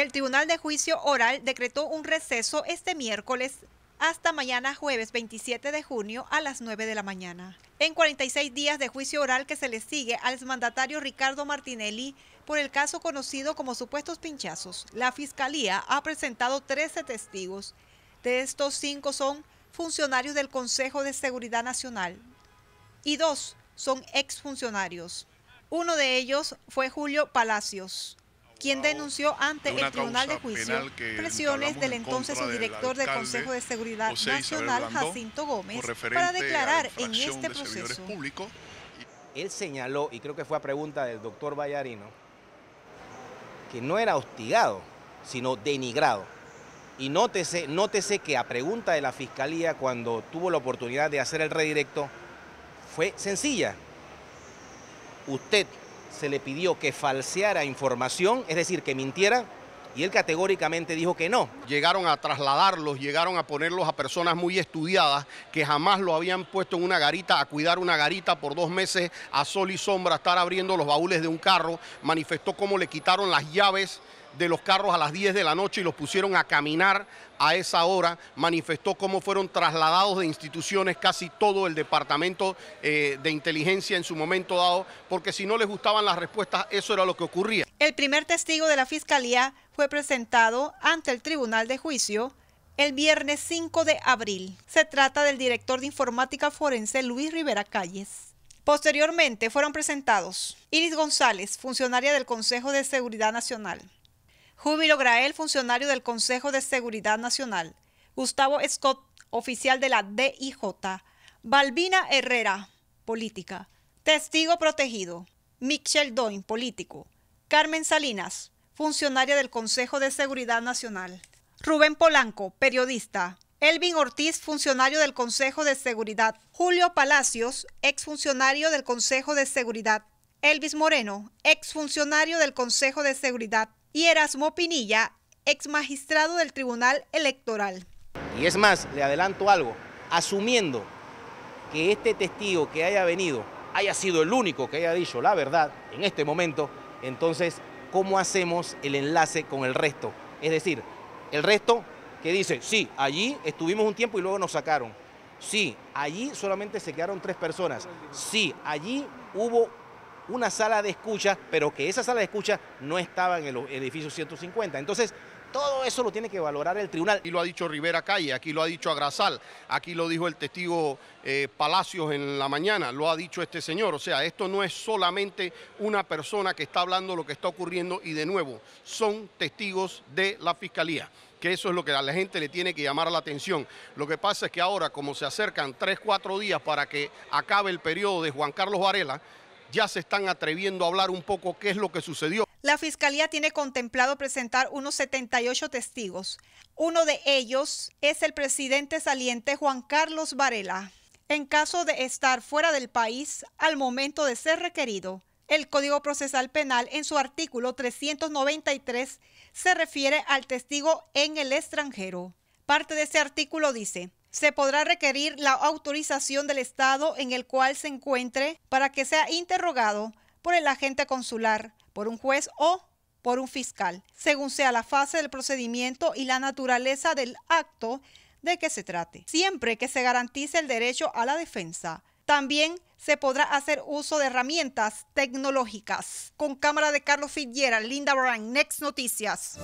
El Tribunal de Juicio Oral decretó un receso este miércoles hasta mañana jueves 27 de junio a las 9 de la mañana. En 46 días de juicio oral que se le sigue al exmandatario Ricardo Martinelli por el caso conocido como supuestos pinchazos, la Fiscalía ha presentado 13 testigos. De estos, 5 son funcionarios del Consejo de Seguridad Nacional y 2 son exfuncionarios. Uno de ellos fue Julio Palacios, quien denunció ante el Tribunal de Juicio presiones del entonces director del, Consejo de Seguridad Nacional, Jacinto Gómez, para declarar en este proceso. Él señaló, y creo que fue a pregunta del doctor Vallarino, que no era hostigado, sino denigrado. Y nótese, nótese que a pregunta de la Fiscalía, cuando tuvo la oportunidad de hacer el redirecto, fue sencilla. Usted se le pidió que falseara información, es decir, que mintiera, y él categóricamente dijo que no. Llegaron a trasladarlos, llegaron a ponerlos a personas muy estudiadas que jamás lo habían puesto en una garita, a cuidar una garita por dos meses a sol y sombra, estar abriendo los baúles de un carro. Manifestó cómo le quitaron las llaves de los carros a las 10 de la noche y los pusieron a caminar a esa hora. Manifestó cómo fueron trasladados de instituciones casi todo el departamento eh, de inteligencia en su momento dado, porque si no les gustaban las respuestas, eso era lo que ocurría. El primer testigo de la fiscalía fue presentado ante el tribunal de juicio el viernes 5 de abril. Se trata del director de informática forense Luis Rivera Calles. Posteriormente fueron presentados Iris González, funcionaria del Consejo de Seguridad Nacional, Júbilo Grael, funcionario del Consejo de Seguridad Nacional. Gustavo Scott, oficial de la DIJ. Balbina Herrera, política. Testigo protegido. Michel Doin, político. Carmen Salinas, funcionaria del Consejo de Seguridad Nacional. Rubén Polanco, periodista. Elvin Ortiz, funcionario del Consejo de Seguridad. Julio Palacios, exfuncionario del Consejo de Seguridad. Elvis Moreno, exfuncionario del Consejo de Seguridad y Erasmo Pinilla, ex magistrado del Tribunal Electoral. Y es más, le adelanto algo, asumiendo que este testigo que haya venido haya sido el único que haya dicho la verdad en este momento, entonces, ¿cómo hacemos el enlace con el resto? Es decir, el resto que dice, sí, allí estuvimos un tiempo y luego nos sacaron. Sí, allí solamente se quedaron tres personas. Sí, allí hubo una sala de escucha, pero que esa sala de escucha no estaba en el edificio 150. Entonces, todo eso lo tiene que valorar el tribunal. Y lo ha dicho Rivera Calle, aquí lo ha dicho Agrasal, aquí lo dijo el testigo eh, Palacios en la mañana, lo ha dicho este señor. O sea, esto no es solamente una persona que está hablando lo que está ocurriendo y de nuevo, son testigos de la fiscalía que eso es lo que a la gente le tiene que llamar la atención. Lo que pasa es que ahora, como se acercan tres, cuatro días para que acabe el periodo de Juan Carlos Varela, ya se están atreviendo a hablar un poco qué es lo que sucedió. La Fiscalía tiene contemplado presentar unos 78 testigos. Uno de ellos es el presidente saliente Juan Carlos Varela. En caso de estar fuera del país al momento de ser requerido, el Código Procesal Penal en su artículo 393 se refiere al testigo en el extranjero. Parte de ese artículo dice, se podrá requerir la autorización del estado en el cual se encuentre para que sea interrogado por el agente consular, por un juez o por un fiscal, según sea la fase del procedimiento y la naturaleza del acto de que se trate, siempre que se garantice el derecho a la defensa. También se podrá hacer uso de herramientas tecnológicas. Con cámara de Carlos Figuera, Linda Brand, Next Noticias.